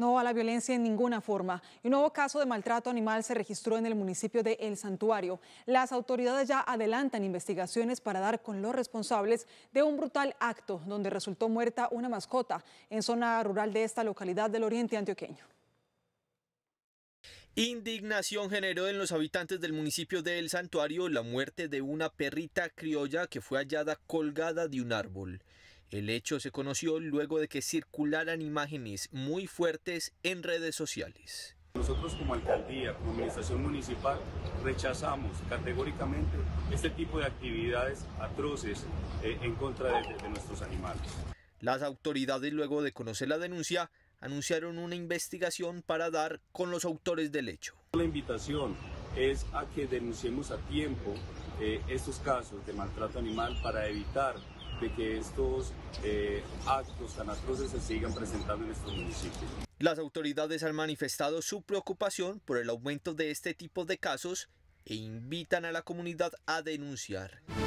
No a la violencia en ninguna forma. Un nuevo caso de maltrato animal se registró en el municipio de El Santuario. Las autoridades ya adelantan investigaciones para dar con los responsables de un brutal acto donde resultó muerta una mascota en zona rural de esta localidad del oriente antioqueño. Indignación generó en los habitantes del municipio de El Santuario la muerte de una perrita criolla que fue hallada colgada de un árbol. El hecho se conoció luego de que circularan imágenes muy fuertes en redes sociales. Nosotros como alcaldía, como administración municipal, rechazamos categóricamente este tipo de actividades atroces eh, en contra de, nuestros animales. Las autoridades, luego de conocer la denuncia, anunciaron una investigación para dar con los autores del hecho. La invitación es a que denunciemos a tiempo eh, estos casos de maltrato animal para evitar que estos eh, actos tan atroces se sigan presentando en estos municipios. Las autoridades han manifestado su preocupación por el aumento de este tipo de casos e invitan a la comunidad a denunciar.